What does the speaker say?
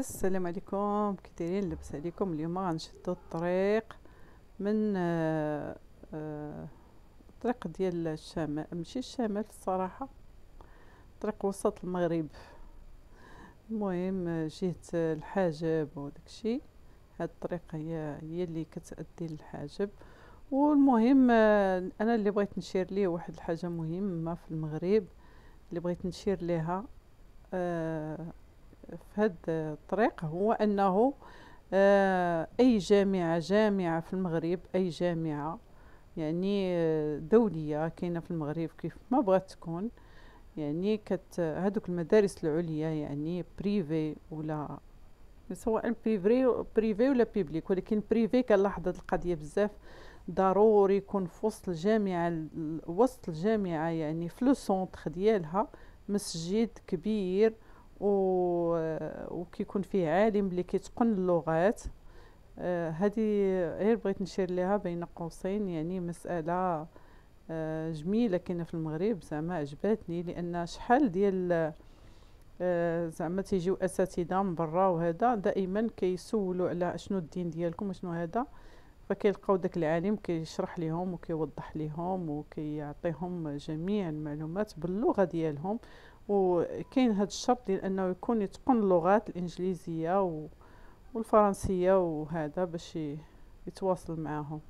السلام عليكم كدايرين لاباس عليكم اليوم غنشدو الطريق من الطريق آه، آه، ديال الشمال ماشي الشمال الصراحه طريق وسط المغرب المهم جهه الحاجب وداكشي هاد الطريق هي هي اللي كتادي للحاجب والمهم آه، انا اللي بغيت نشير ليه واحد الحاجه مهمه في المغرب اللي بغيت نشير ليها آه في هذا الطريق هو أنه آه، أي جامعة جامعة في المغرب أي جامعة يعني آه، دولية كاينة في المغرب كيف ما بغات تكون يعني كت هذوك المدارس العليا يعني بريفي ولا سواء بريفي بريفي ولا بيبليك ولكن بريفي كنلاحظ هاد القضيه بزاف ضروري يكون في وسط الجامعه وسط الجامعه يعني في لو سونتر ديالها مسجد كبير وكيكون فيه عالم اللي كيتقن اللغات هذه آه، غير بغيت نشير لها بين قوسين يعني مساله آه، جميله كاينه في المغرب زعما عجباتني لان شحال ديال آه، زعما تيجيو اساتذه من برا وهذا دائما كيسولوا على شنو الدين ديالكم وشنو هذا فكيلقاو داك العالم كيشرح ليهم وكيوضح ليهم وكيعطيهم جميع المعلومات باللغه ديالهم وكاين هذا الشرط ديال انه يكون يتقن اللغات الانجليزيه والفرنسيه وهذا باش يتواصل معاهم